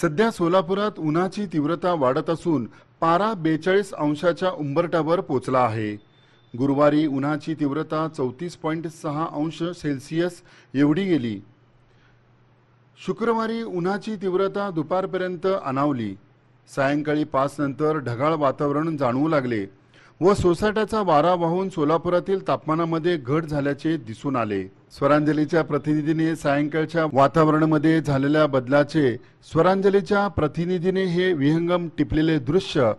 सध्या सोलापुरात उन्हाची तीव्रता वाढत असून पारा बेचाळीस अंशाच्या उंबरट्यावर पोचला आहे गुरुवारी उन्हाची तीव्रता चौतीस पॉईंट सहा अंश सेल्सिअस एवढी गेली शुक्रवारी उन्हाची तीव्रता दुपारपर्यंत अनावली सायंकाळी नंतर ढगाळ वातावरण जाणवू लागले व सोसाट्याचा वारा वाहून सोलापुरातील तापमानामध्ये घट झाल्याचे दिसून आले स्वरांजलीच्या प्रतिनिधीने सायंकाळच्या वातावरणामध्ये झालेल्या बदलाचे स्वरांजलीच्या प्रतिनिधीने हे विहंगम टिपलेले दृश्य